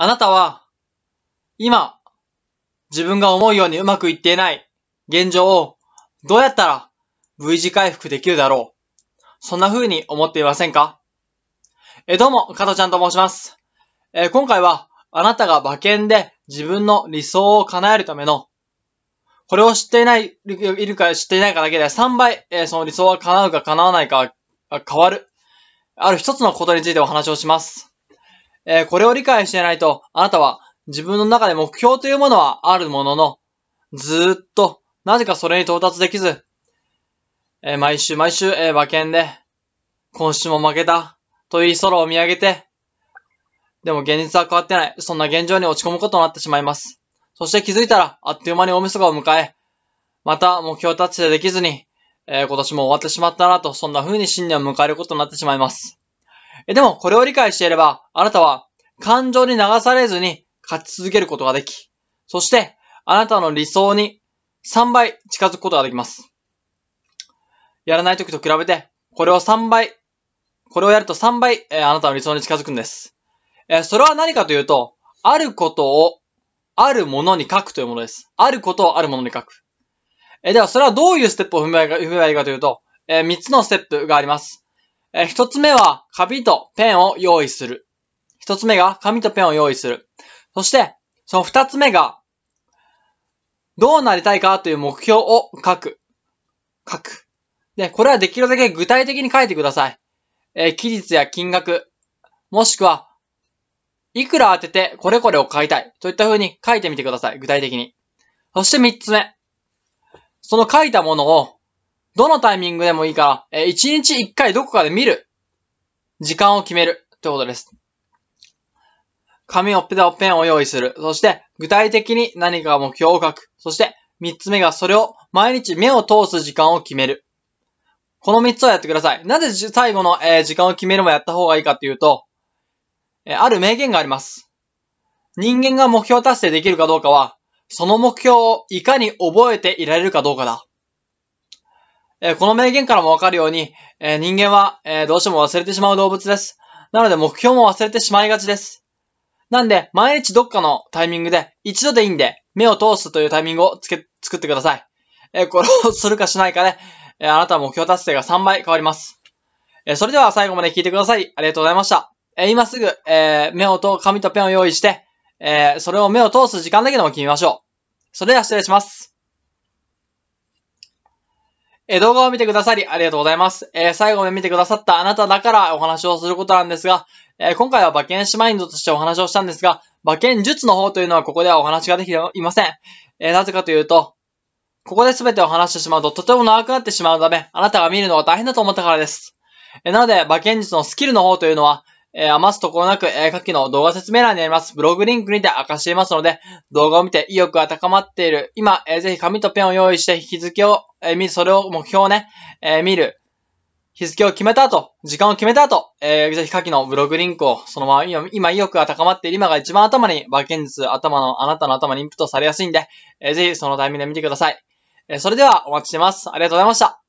あなたは、今、自分が思うようにうまくいっていない現状をどうやったら V 字回復できるだろうそんな風に思っていませんかえ、どうも、加藤ちゃんと申します。え今回は、あなたが馬券で自分の理想を叶えるための、これを知っていない、いるか知っていないかだけで3倍、えその理想は叶うか叶わないか変わる、ある一つのことについてお話をします。えー、これを理解していないと、あなたは自分の中で目標というものはあるものの、ずっと、なぜかそれに到達できず、えー、毎週毎週、えー、馬券で、今週も負けた、という空を見上げて、でも現実は変わってない、そんな現状に落ち込むことになってしまいます。そして気づいたら、あっという間に大晦日を迎え、また目標達成できずに、えー、今年も終わってしまったなと、そんな風に新年を迎えることになってしまいます。えでも、これを理解していれば、あなたは感情に流されずに勝ち続けることができ、そしてあなたの理想に3倍近づくことができます。やらない時と比べて、これを3倍、これをやると3倍、えー、あなたの理想に近づくんです。えー、それは何かというと、あることをあるものに書くというものです。あることをあるものに書く。えー、では、それはどういうステップを踏めばいいかというと、えー、3つのステップがあります。えー、1つ目は、紙とペンを用意する。一つ目が紙とペンを用意する。そして、その二つ目が、どうなりたいかという目標を書く。書く。で、これはできるだけ具体的に書いてください。えー、期日や金額、もしくは、いくら当ててこれこれを買いたい。といった風に書いてみてください。具体的に。そして三つ目。その書いたものを、どのタイミングでもいいから、えー、一日一回どこかで見る。時間を決める。ということです。紙をペダをペンを用意する。そして、具体的に何か目標を書く。そして、三つ目がそれを毎日目を通す時間を決める。この三つをやってください。なぜ最後の、えー、時間を決めるもやった方がいいかというと、えー、ある名言があります。人間が目標達成できるかどうかは、その目標をいかに覚えていられるかどうかだ。えー、この名言からもわかるように、えー、人間は、えー、どうしても忘れてしまう動物です。なので目標も忘れてしまいがちです。なんで、毎日どっかのタイミングで、一度でいいんで、目を通すというタイミングをつけ、作ってください。えこれをするかしないかで、ね、えあなた目標達成が3倍変わります。えそれでは最後まで聞いてください。ありがとうございました。え今すぐ、え目を通、紙とペンを用意して、えそれを目を通す時間だけでも決めましょう。それでは失礼します。え動画を見てくださりありがとうございます。えー、最後まで見てくださったあなただからお話をすることなんですが、えー、今回は馬券師マインドとしてお話をしたんですが、馬券術の方というのはここではお話ができていません。えー、なぜかというと、ここで全てを話してしまうととても長くなってしまうため、あなたが見るのが大変だと思ったからです。えなので、馬券術のスキルの方というのは、えー、余すところなくえ、下記の動画説明欄にありますブログリンクにて明かしていますので、動画を見て意欲が高まっている。今、えー、ぜひ紙とペンを用意して日付を、えー、見、それを目標をね、えー、見る。日付を決めた後、時間を決めた後、えー、ぜひ下記のブログリンクを、そのまま今、今意欲が高まっている今が一番頭に、馬ン術、頭の、あなたの頭にインプットされやすいんで、えー、ぜひそのタイミングで見てください。えー、それではお待ちしてます。ありがとうございました。